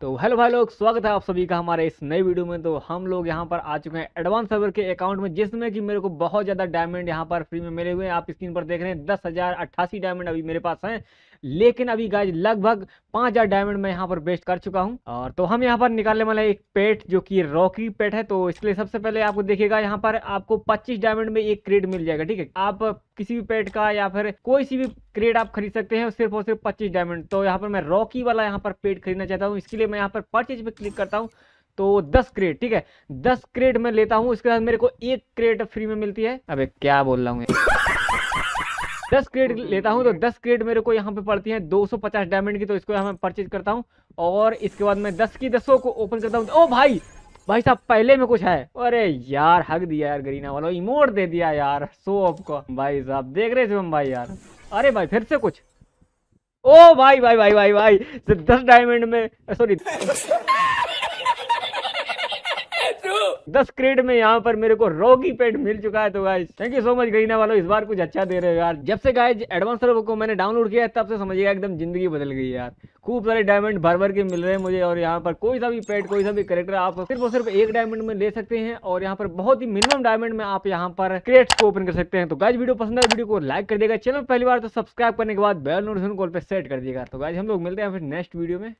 तो हेलो भाई लोग स्वागत है आप सभी का हमारे इस नए वीडियो में तो हम लोग यहाँ पर आ चुके हैं एडवांस सर्वर के अकाउंट में जिसमें कि मेरे को बहुत ज़्यादा डायमंड यहाँ पर फ्री में मिले हुए हैं आप स्क्रीन पर देख रहे हैं दस हज़ार अट्ठासी डायमंड अभी मेरे पास हैं लेकिन अभी गाइज लगभग पांच हज़ार डायमंड मैं यहाँ पर वेस्ट कर चुका हूँ और तो हम यहाँ पर निकालने वाले एक पेट जो कि रॉकी पेट है तो इसके लिए सबसे पहले आपको देखिएगा यहाँ पर आपको पच्चीस डायमंड में एक क्रेड मिल जाएगा ठीक है आप किसी भी पेट का या फिर कोई सी भी क्रेड आप खरीद सकते हैं सिर्फ और सिर्फ पच्चीस डायमंड तो यहाँ पर मैं रॉकी वाला यहाँ पर पेट खरीदना चाहता हूँ इसके लिए मैं यहाँ पर परचेज पर क्लिक करता हूँ तो दस क्रेड ठीक है दस क्रेड मैं लेता हूँ उसके बाद मेरे को एक क्रेड फ्री में मिलती है अबे क्या बोल रहा हूँ दस क्रेड लेता हूँ तो दस क्रेड मेरे को यहाँ पे पड़ती है 250 डायमंड की तो इसको यहाँ मैं परचेज करता हूँ और इसके बाद मैं दस की दसों को ओपन करता हूँ ओ भाई भाई साहब पहले में कुछ है अरे यार हक दिया यार गरीना वालों इमोट दे दिया यार सो आपको भाई साहब देख रहे हम भाई यार अरे भाई फिर से कुछ ओ भाई भाई भाई भाई भाई, भाई, भाई दस डायमंड में सॉरी दस क्रेड में यहाँ पर मेरे को रोगी की पेड मिल चुका है तो guys thank you so much गई वालों इस बार कुछ अच्छा दे रहे हो यार जब से गाइज एडवांस को मैंने डाउनलोड किया है तब से समझिएगा एकदम जिंदगी बदल गई यार खूब सारे डायमंड भर भर के मिल रहे हैं मुझे और यहाँ पर कोई सा भी पेड कोई सा भी करेक्टर आप सिर्फ और सिर्फ एक डायमंड में ले सकते हैं और यहाँ पर बहुत ही मिनिमम डायमंड में आप यहाँ पर क्रेट्स को ओपन कर सकते हैं तो गाइज वीडियो पसंद है वीडियो को लाइक कर देगा चैनल पहली बार तो सब्सक्राइब करने के बाद बेल नोटिफिकेशन कॉल पर सेट कर दिएगा तो गाइज हम लोग मिलते हैं फिर नेक्स्ट वीडियो में